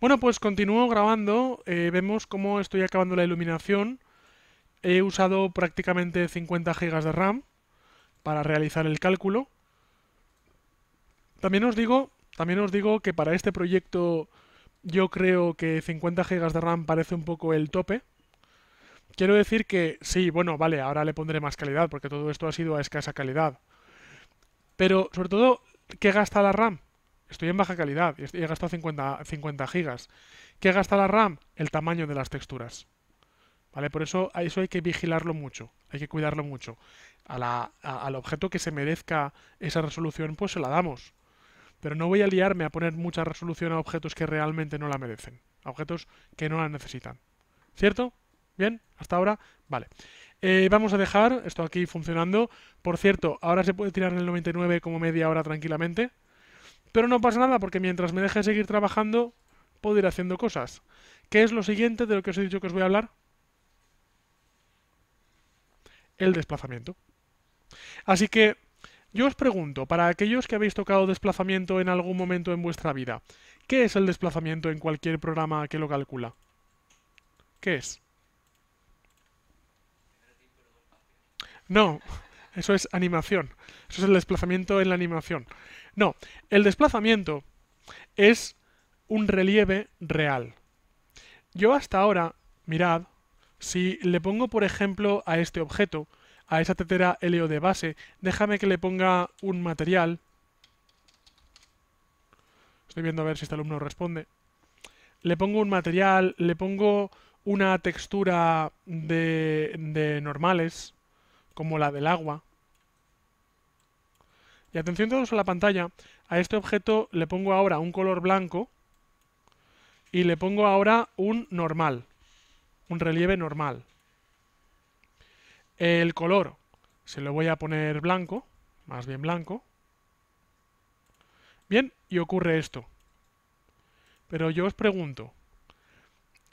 Bueno, pues continúo grabando. Eh, vemos cómo estoy acabando la iluminación. He usado prácticamente 50 GB de RAM para realizar el cálculo. También os digo, también os digo que para este proyecto yo creo que 50 GB de RAM parece un poco el tope. Quiero decir que sí, bueno, vale, ahora le pondré más calidad porque todo esto ha sido a escasa calidad. Pero sobre todo, ¿qué gasta la RAM? Estoy en baja calidad y he gastado 50, 50 gigas. ¿Qué gasta la RAM? El tamaño de las texturas. ¿Vale? Por eso, eso hay que vigilarlo mucho, hay que cuidarlo mucho. al objeto que se merezca esa resolución, pues se la damos. Pero no voy a liarme a poner mucha resolución a objetos que realmente no la merecen, a objetos que no la necesitan. ¿Cierto? ¿Bien? ¿Hasta ahora? Vale. Eh, vamos a dejar esto aquí funcionando. Por cierto, ahora se puede tirar en el 99 como media hora tranquilamente. Pero no pasa nada, porque mientras me deje seguir trabajando, puedo ir haciendo cosas. ¿Qué es lo siguiente de lo que os he dicho que os voy a hablar? El desplazamiento. Así que yo os pregunto, para aquellos que habéis tocado desplazamiento en algún momento en vuestra vida, ¿qué es el desplazamiento en cualquier programa que lo calcula? ¿Qué es? No, eso es animación. Eso es el desplazamiento en la animación. No, el desplazamiento es un relieve real. Yo hasta ahora, mirad, si le pongo por ejemplo a este objeto, a esa tetera helio de base, déjame que le ponga un material. Estoy viendo a ver si este alumno responde. Le pongo un material, le pongo una textura de, de normales, como la del agua. Y atención todos a la pantalla, a este objeto le pongo ahora un color blanco y le pongo ahora un normal, un relieve normal. El color se lo voy a poner blanco, más bien blanco. Bien, y ocurre esto. Pero yo os pregunto,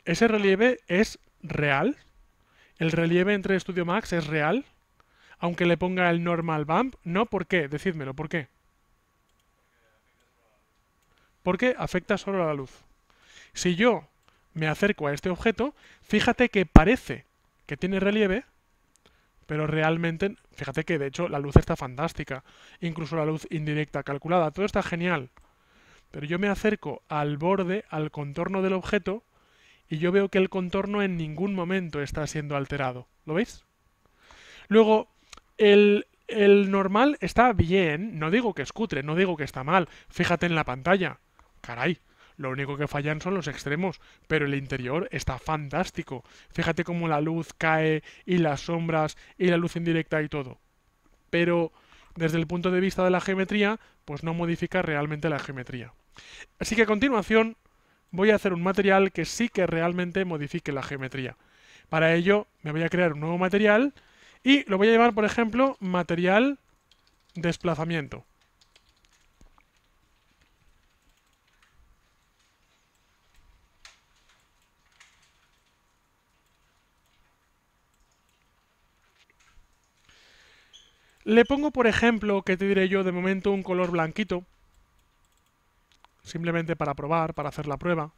¿ese relieve es real? ¿El relieve entre Studio Max es real? aunque le ponga el normal bump? ¿No? ¿Por qué? Decídmelo, ¿por qué? Porque afecta solo a la luz. Si yo me acerco a este objeto, fíjate que parece que tiene relieve, pero realmente, fíjate que de hecho la luz está fantástica, incluso la luz indirecta calculada, todo está genial. Pero yo me acerco al borde, al contorno del objeto, y yo veo que el contorno en ningún momento está siendo alterado. ¿Lo veis? Luego, el, normal está bien, no digo que es cutre, no digo que está mal, fíjate en la pantalla. Caray, lo único que fallan son los extremos, pero el interior está fantástico. Fíjate cómo la luz cae y las sombras y la luz indirecta y todo. Pero desde el punto de vista de la geometría, pues no modifica realmente la geometría. Así que a continuación voy a hacer un material que sí que realmente modifique la geometría. Para ello me voy a crear un nuevo material y lo voy a llevar, por ejemplo, material desplazamiento. Le pongo, por ejemplo, que te diré yo de momento un color blanquito, simplemente para probar, para hacer la prueba.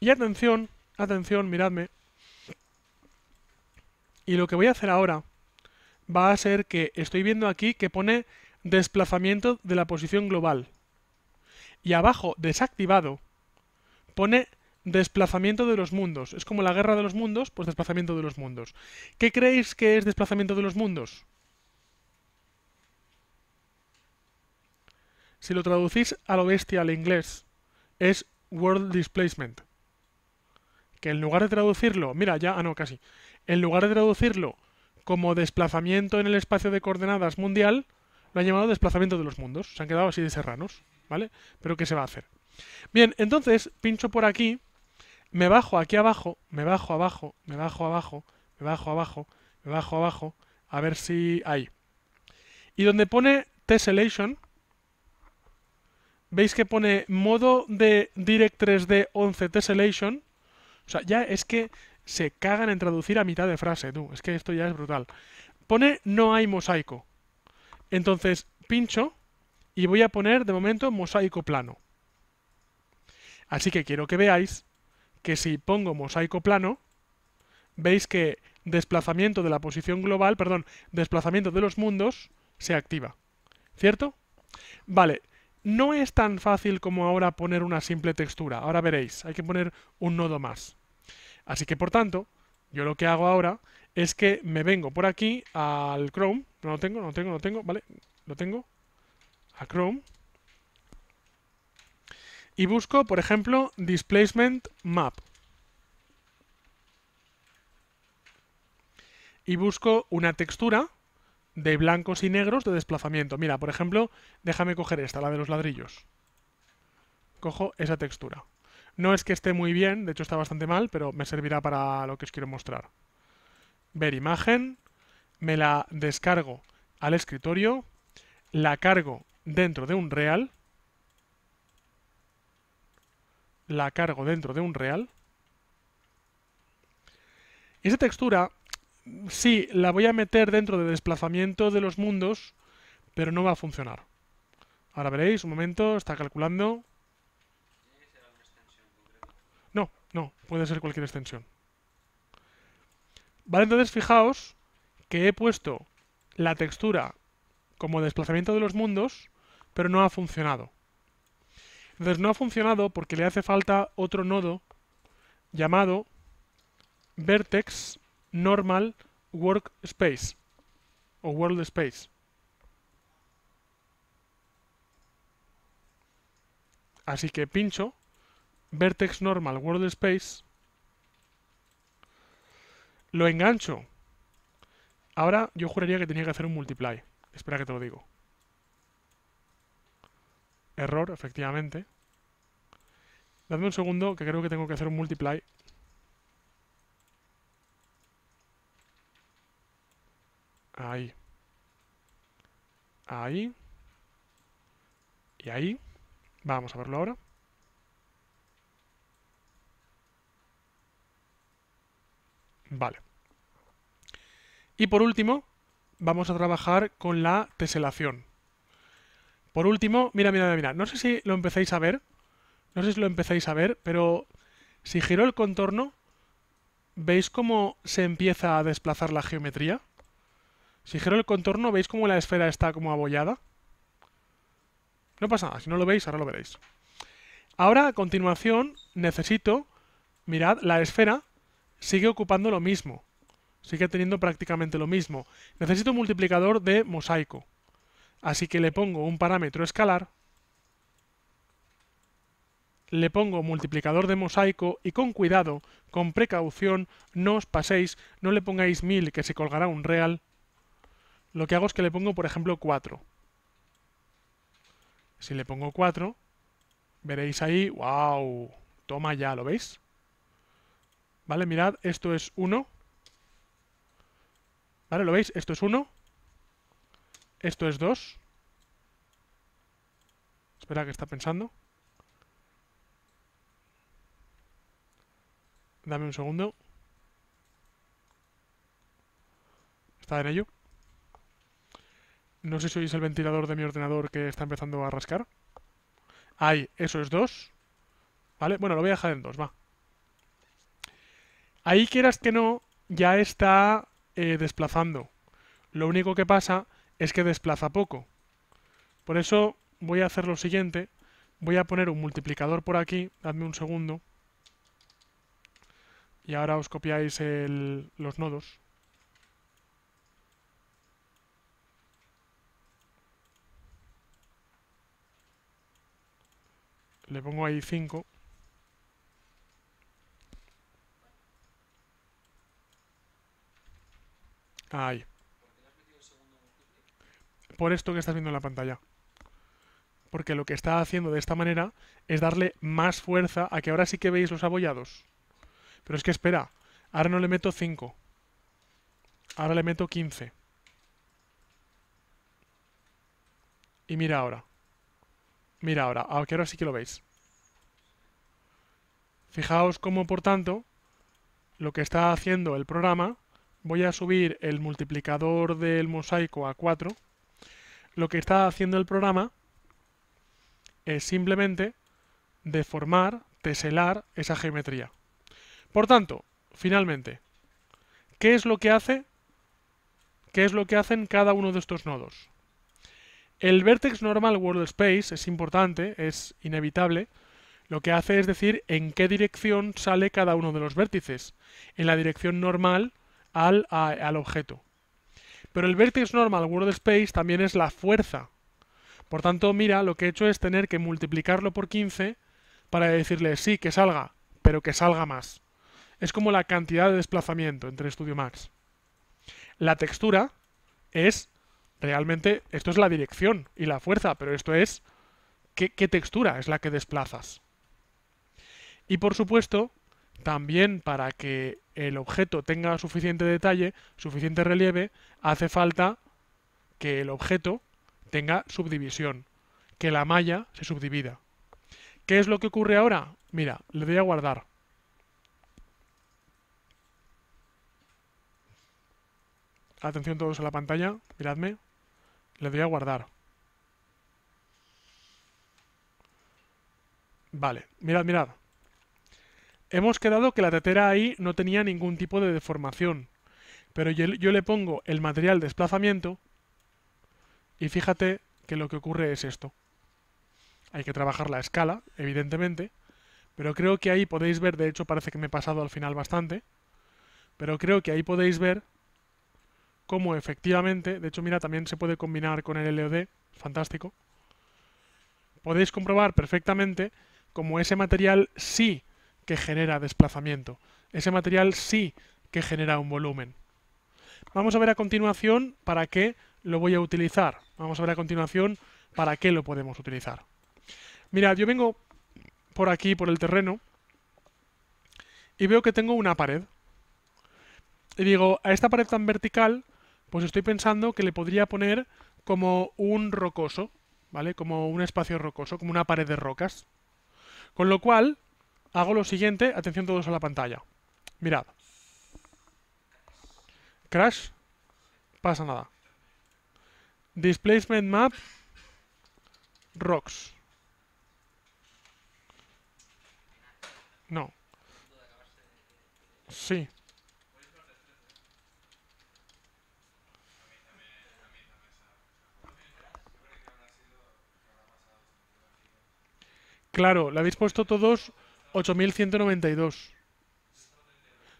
Y atención, atención, miradme, y lo que voy a hacer ahora va a ser que estoy viendo aquí que pone desplazamiento de la posición global. Y abajo, desactivado, pone desplazamiento de los mundos. Es como la guerra de los mundos, pues desplazamiento de los mundos. ¿Qué creéis que es desplazamiento de los mundos? Si lo traducís a lo bestia al inglés, es World Displacement. Que en lugar de traducirlo, mira, ya, ah no, casi en lugar de traducirlo como desplazamiento en el espacio de coordenadas mundial, lo han llamado desplazamiento de los mundos. Se han quedado así de serranos, ¿vale? Pero ¿qué se va a hacer? Bien, entonces pincho por aquí, me bajo aquí abajo, me bajo abajo, me bajo abajo, me bajo abajo, me bajo abajo, a ver si hay. Y donde pone Tessellation, veis que pone modo de Direct 3D 11 Tessellation. O sea, ya es que se cagan en traducir a mitad de frase, Es que esto ya es brutal. Pone no hay mosaico. Entonces pincho y voy a poner de momento mosaico plano. Así que quiero que veáis que si pongo mosaico plano, veis que desplazamiento de la posición global, perdón, desplazamiento de los mundos se activa. ¿Cierto? Vale, no es tan fácil como ahora poner una simple textura. Ahora veréis, hay que poner un nodo más. Así que por tanto, yo lo que hago ahora es que me vengo por aquí al Chrome. No lo tengo, no lo tengo, no lo tengo, ¿vale? Lo tengo. A Chrome. Y busco, por ejemplo, Displacement Map. Y busco una textura de blancos y negros de desplazamiento. Mira, por ejemplo, déjame coger esta, la de los ladrillos. Cojo esa textura. No es que esté muy bien, de hecho está bastante mal, pero me servirá para lo que os quiero mostrar. Ver imagen, me la descargo al escritorio, la cargo dentro de un real, la cargo dentro de un real. Y esa textura, sí, la voy a meter dentro de desplazamiento de los mundos, pero no va a funcionar. Ahora veréis, un momento, está calculando. No, puede ser cualquier extensión. Vale, entonces fijaos que he puesto la textura como desplazamiento de los mundos, pero no ha funcionado. Entonces no ha funcionado porque le hace falta otro nodo llamado vertex normal workspace o world space. Así que pincho vertex normal world space, lo engancho. Ahora yo juraría que tenía que hacer un multiply. Espera que te lo digo. Error, efectivamente. Dadme un segundo, que creo que tengo que hacer un multiply. Ahí. Ahí. Y ahí. Vamos a verlo ahora. Vale. Y por último, vamos a trabajar con la teselación. Por último, mira, mira, mira, no sé si lo empecéis a ver, no sé si lo empecéis a ver, pero si giro el contorno, ¿veis cómo se empieza a desplazar la geometría? Si giro el contorno, ¿veis cómo la esfera está como abollada? No pasa nada, si no lo veis, ahora lo veréis. Ahora, a continuación, necesito, mirad, la esfera sigue ocupando lo mismo. Sigue teniendo prácticamente lo mismo. Necesito un multiplicador de mosaico. Así que le pongo un parámetro escalar. Le pongo multiplicador de mosaico y con cuidado, con precaución, no os paséis, no le pongáis 1000 que se colgará un real. Lo que hago es que le pongo, por ejemplo, 4. Si le pongo 4, veréis ahí, wow, toma ya, ¿lo veis? Vale, mirad, esto es uno Vale, ¿lo veis? Esto es uno Esto es 2. Espera que está pensando. Dame un segundo. Está en ello. No sé si oís el ventilador de mi ordenador que está empezando a rascar. Ahí, eso es 2. Vale, bueno, lo voy a dejar en dos va. Ahí quieras que no, ya está eh, desplazando. Lo único que pasa es que desplaza poco. Por eso voy a hacer lo siguiente. Voy a poner un multiplicador por aquí. Dadme un segundo. Y ahora os copiáis los nodos. Le pongo ahí 5. Ahí. Por esto que estás viendo en la pantalla. Porque lo que está haciendo de esta manera es darle más fuerza a que ahora sí que veis los abollados. Pero es que espera, ahora no le meto 5. Ahora le meto 15. Y mira ahora. Mira ahora, aunque ahora sí que lo veis. Fijaos cómo, por tanto, lo que está haciendo el programa voy a subir el multiplicador del mosaico a 4, lo que está haciendo el programa es simplemente deformar, teselar esa geometría. Por tanto, finalmente, ¿qué es lo que hace? ¿Qué es lo que hacen cada uno de estos nodos? El vertex normal world space es importante, es inevitable. Lo que hace es decir en qué dirección sale cada uno de los vértices. En la dirección normal al, objeto. Pero el Vertex Normal World Space también es la fuerza. Por tanto, mira, lo que he hecho es tener que multiplicarlo por 15 para decirle sí, que salga, pero que salga más. Es como la cantidad de desplazamiento entre Studio Max. La textura es realmente, esto es la dirección y la fuerza, pero esto es qué, qué textura es la que desplazas. Y por supuesto, también para que el objeto tenga suficiente detalle, suficiente relieve, hace falta que el objeto tenga subdivisión, que la malla se subdivida. ¿Qué es lo que ocurre ahora? Mira, le doy a guardar. Atención todos a la pantalla, miradme. Le doy a guardar. Vale, mirad, mirad. Hemos quedado que la tetera ahí no tenía ningún tipo de deformación. Pero yo, le pongo el material desplazamiento y fíjate que lo que ocurre es esto. Hay que trabajar la escala, evidentemente, pero creo que ahí podéis ver, de hecho parece que me he pasado al final bastante, pero creo que ahí podéis ver cómo efectivamente, de hecho mira, también se puede combinar con el LOD, fantástico, podéis comprobar perfectamente cómo ese material sí que genera desplazamiento. Ese material sí que genera un volumen. Vamos a ver a continuación para qué lo voy a utilizar. Vamos a ver a continuación para qué lo podemos utilizar. Mira, yo vengo por aquí, por el terreno, y veo que tengo una pared. Y digo, a esta pared tan vertical, pues estoy pensando que le podría poner como un rocoso, ¿vale? Como un espacio rocoso, como una pared de rocas. Con lo cual, hago lo siguiente, atención todos a la pantalla. Mirad. Crash. Pasa nada. Displacement map. Rocks. No. Sí. Claro, La habéis puesto todos 8192.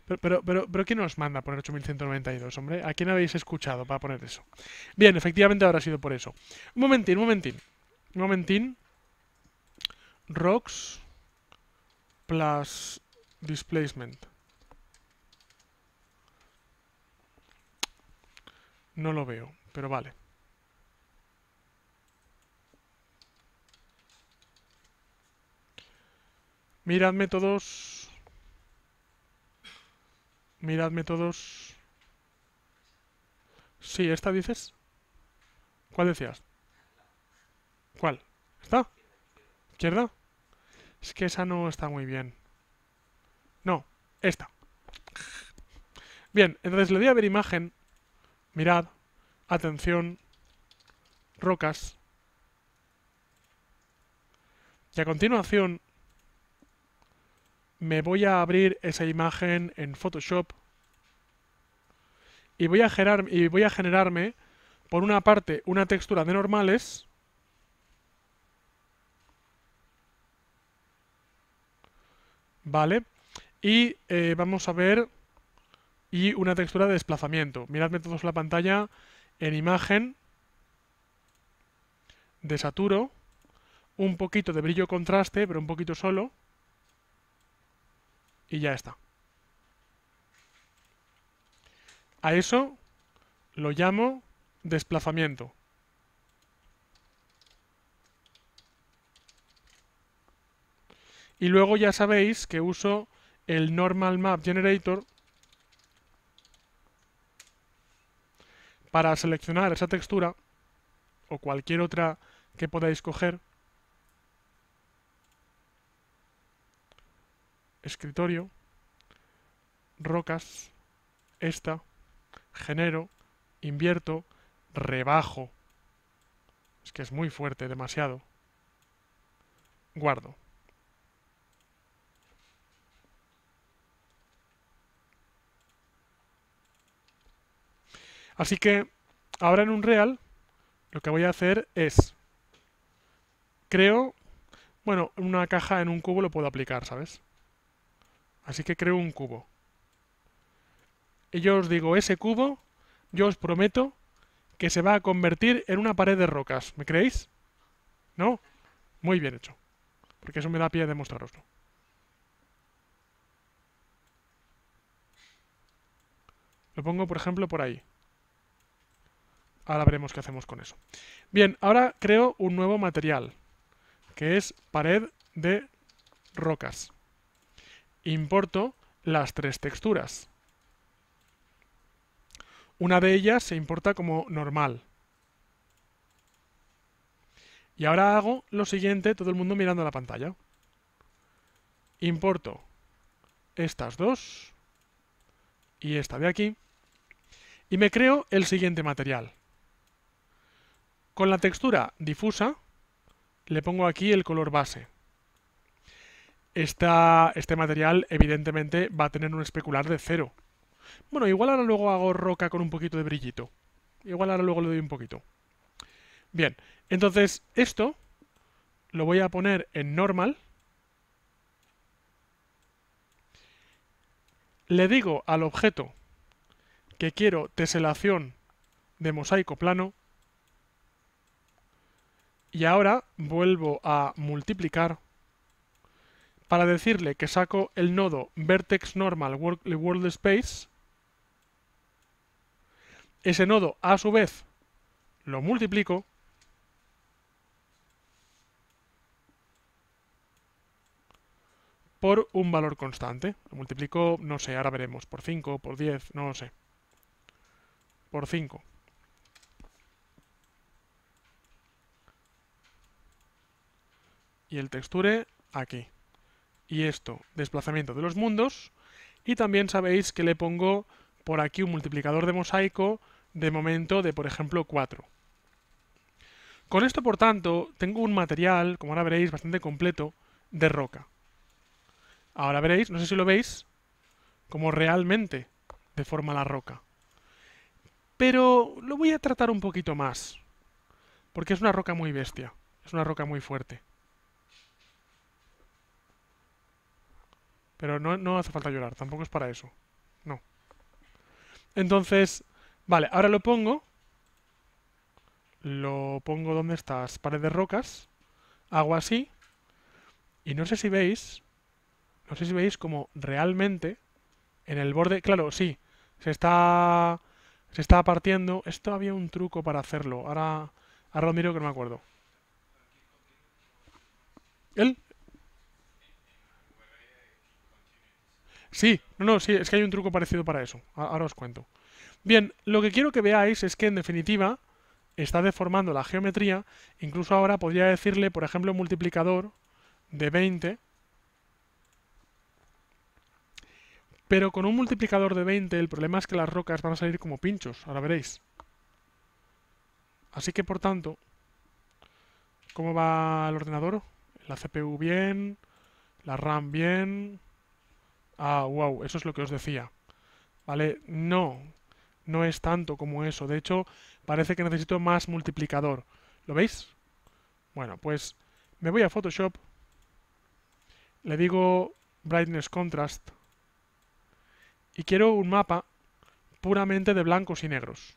Pero, pero, pero, pero, ¿quién nos manda a poner 8192, hombre? ¿A quién habéis escuchado para poner eso? Bien, efectivamente habrá sido por eso. Un momentín, un momentín. Un momentín. Rocks plus displacement. No lo veo, pero vale. Miradme todos. Miradme todos. Sí, ¿esta dices? ¿Cuál decías? ¿Cuál? ¿Esta? ¿Izquierda? Es que esa no está muy bien. No, esta. Bien, entonces le doy a ver imagen. Mirad. Atención. Rocas. Y a continuación me voy a abrir esa imagen en Photoshop y voy a, generar, y voy a generarme, por una parte, una textura de normales ¿vale? Y eh, vamos a ver y una textura de desplazamiento. Miradme todos la pantalla en imagen, desaturo, un poquito de brillo contraste, pero un poquito solo y ya está. A eso lo llamo desplazamiento. Y luego ya sabéis que uso el normal map generator para seleccionar esa textura o cualquier otra que podáis coger escritorio, rocas, esta, genero, invierto, rebajo. Es que es muy fuerte, demasiado. Guardo. Así que ahora en un real lo que voy a hacer es creo, bueno, una caja en un cubo lo puedo aplicar, ¿sabes? Así que creo un cubo. Y yo os digo, ese cubo, yo os prometo que se va a convertir en una pared de rocas. ¿Me creéis? ¿No? Muy bien hecho. Porque eso me da pie de demostraroslo. Lo pongo, por ejemplo, por ahí. Ahora veremos qué hacemos con eso. Bien, ahora creo un nuevo material, que es pared de rocas importo las tres texturas. Una de ellas se importa como normal. Y ahora hago lo siguiente, todo el mundo mirando la pantalla. Importo estas dos y esta de aquí. Y me creo el siguiente material. Con la textura difusa le pongo aquí el color base este material evidentemente va a tener un especular de cero. Bueno, igual ahora luego hago roca con un poquito de brillito. Igual ahora luego le doy un poquito. Bien, entonces esto lo voy a poner en normal. Le digo al objeto que quiero teselación de mosaico plano. Y ahora vuelvo a multiplicar para decirle que saco el nodo vertex normal world space, ese nodo a su vez lo multiplico por un valor constante. Lo multiplico, no sé, ahora veremos, por 5, por 10, no lo sé. Por 5. Y el texture aquí y esto, desplazamiento de los mundos. Y también sabéis que le pongo por aquí un multiplicador de mosaico de momento de, por ejemplo, 4. Con esto, por tanto, tengo un material, como ahora veréis, bastante completo de roca. Ahora veréis, no sé si lo veis, como realmente deforma la roca. Pero lo voy a tratar un poquito más, porque es una roca muy bestia, es una roca muy fuerte. Pero no, hace falta llorar, tampoco es para eso. No. Entonces, vale, ahora lo pongo. Lo pongo donde pared paredes rocas. Hago así. Y no sé si veis, no sé si veis como realmente en el borde, claro, sí, se está se está partiendo. Esto había un truco para hacerlo. Ahora, ahora lo miro que no me acuerdo. ¿El? Sí, no, no, sí, es que hay un truco parecido para eso. Ahora os cuento. Bien, lo que quiero que veáis es que en definitiva está deformando la geometría. Incluso ahora podría decirle, por ejemplo, multiplicador de 20. Pero con un multiplicador de 20 el problema es que las rocas van a salir como pinchos, ahora veréis. Así que por tanto, ¿cómo va el ordenador? La CPU bien, la RAM bien, Ah, wow, eso es lo que os decía. ¿Vale? No, no es tanto como eso. De hecho, parece que necesito más multiplicador. ¿Lo veis? Bueno, pues me voy a Photoshop. Le digo Brightness Contrast. Y quiero un mapa puramente de blancos y negros.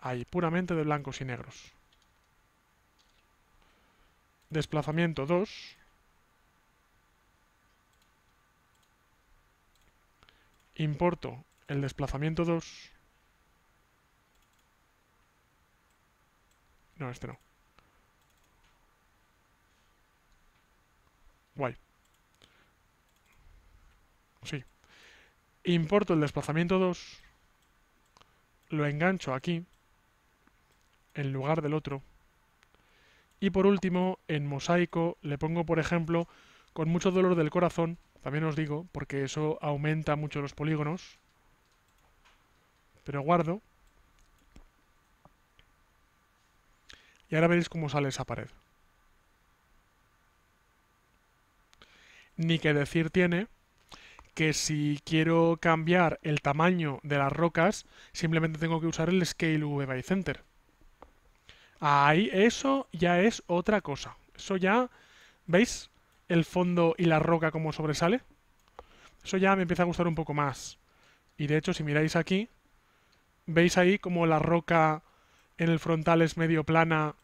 Ahí, puramente de blancos y negros. Desplazamiento 2. importo el desplazamiento 2. No, este no. Guay. Sí. Importo el desplazamiento 2. Lo engancho aquí. En lugar del otro. Y por último, en mosaico le pongo, por ejemplo, con mucho dolor del corazón, también os digo, porque eso aumenta mucho los polígonos. Pero guardo. Y ahora veréis cómo sale esa pared. Ni que decir tiene que si quiero cambiar el tamaño de las rocas, simplemente tengo que usar el Scale V by Center. Ahí, eso ya es otra cosa. Eso ya, ¿veis? el fondo y la roca como sobresale. Eso ya me empieza a gustar un poco más. Y de hecho, si miráis aquí, veis ahí como la roca en el frontal es medio plana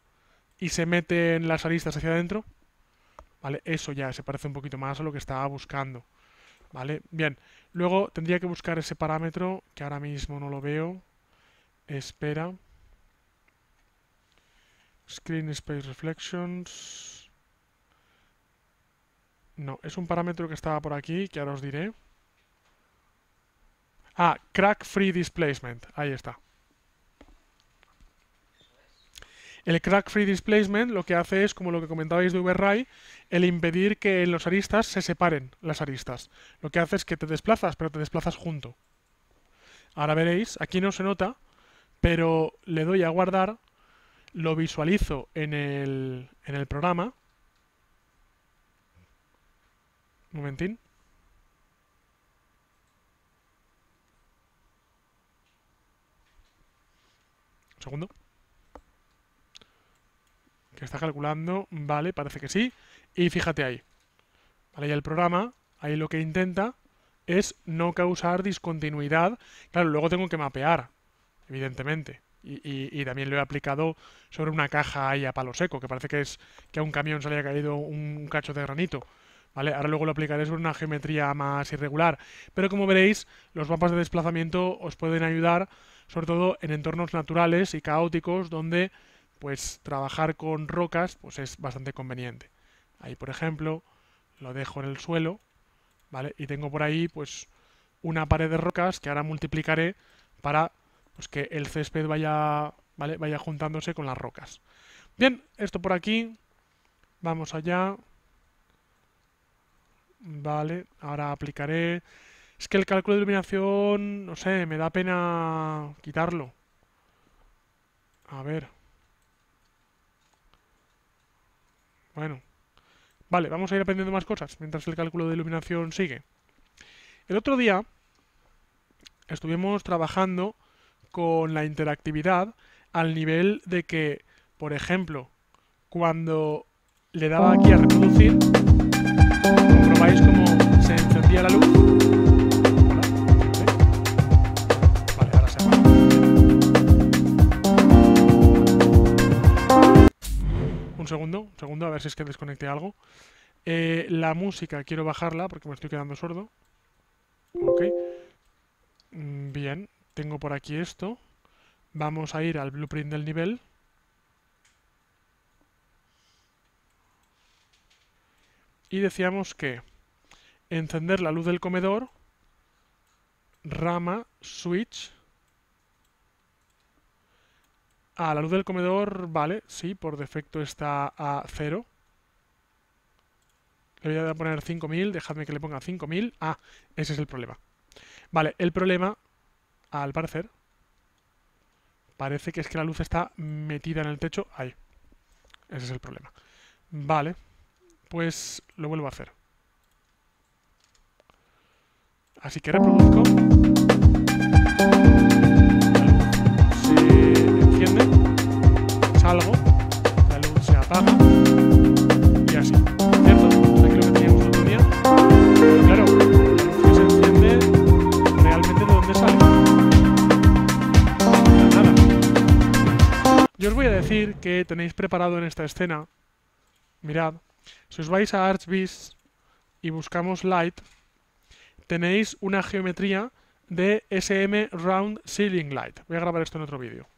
y se meten las aristas hacia adentro. ¿Vale? Eso ya se parece un poquito más a lo que estaba buscando. ¿Vale? Bien. Luego tendría que buscar ese parámetro, que ahora mismo no lo veo. Espera. Screen Space Reflections. No, es un parámetro que estaba por aquí, que ahora os diré. Ah, crack free displacement. Ahí está. El crack free displacement lo que hace es, como lo que comentabais de Vray, el impedir que en los aristas se separen las aristas. Lo que hace es que te desplazas, pero te desplazas junto. Ahora veréis, aquí no se nota, pero le doy a guardar, lo visualizo en el, en el programa momentín. Un segundo. Que está calculando. Vale, parece que sí. Y fíjate ahí. Vale, el programa, ahí lo que intenta es no causar discontinuidad. Claro, luego tengo que mapear, evidentemente. Y, también lo he aplicado sobre una caja ahí a palo seco, que parece que es que a un camión se le haya caído un cacho de granito. Ahora luego lo aplicaré sobre una geometría más irregular, pero como veréis, los mapas de desplazamiento os pueden ayudar, sobre todo en entornos naturales y caóticos, donde pues trabajar con rocas pues es bastante conveniente. Ahí, por ejemplo, lo dejo en el suelo, ¿vale? Y tengo por ahí, pues, una pared de rocas que ahora multiplicaré para pues, que el césped vaya, vaya juntándose con las rocas. Bien, esto por aquí. Vamos allá. Vale, ahora aplicaré... Es que el cálculo de iluminación, no sé, me da pena quitarlo. A ver. Bueno. Vale, vamos a ir aprendiendo más cosas mientras el cálculo de iluminación sigue. El otro día estuvimos trabajando con la interactividad al nivel de que, por ejemplo, cuando le daba aquí a reproducir la luz. Vale, ahora se Un segundo, un segundo, a ver si es que desconecté algo. Eh, la música quiero bajarla porque me estoy quedando sordo. Ok. Mm, bien, tengo por aquí esto. Vamos a ir al blueprint del nivel. Y decíamos que encender la luz del comedor, rama, switch. a ah, la luz del comedor, vale, sí, por defecto está a cero Le voy a poner 5000, dejadme que le ponga 5000. Ah, ese es el problema. Vale, el problema, al parecer, parece que es que la luz está metida en el techo. Ahí. Ese es el problema. Vale, pues lo vuelvo a hacer. Así que reproduzco. Se enciende. Salgo. La se apaga. Y así. ¿Cierto? Aquí que lo que teníamos otro día. Pero claro, se enciende realmente de dónde sale. nada. Yo os voy a decir que tenéis preparado en esta escena. Mirad. Si os vais a Archbis y buscamos Light, tenéis una geometría de SM Round Ceiling Light. Voy a grabar esto en otro vídeo.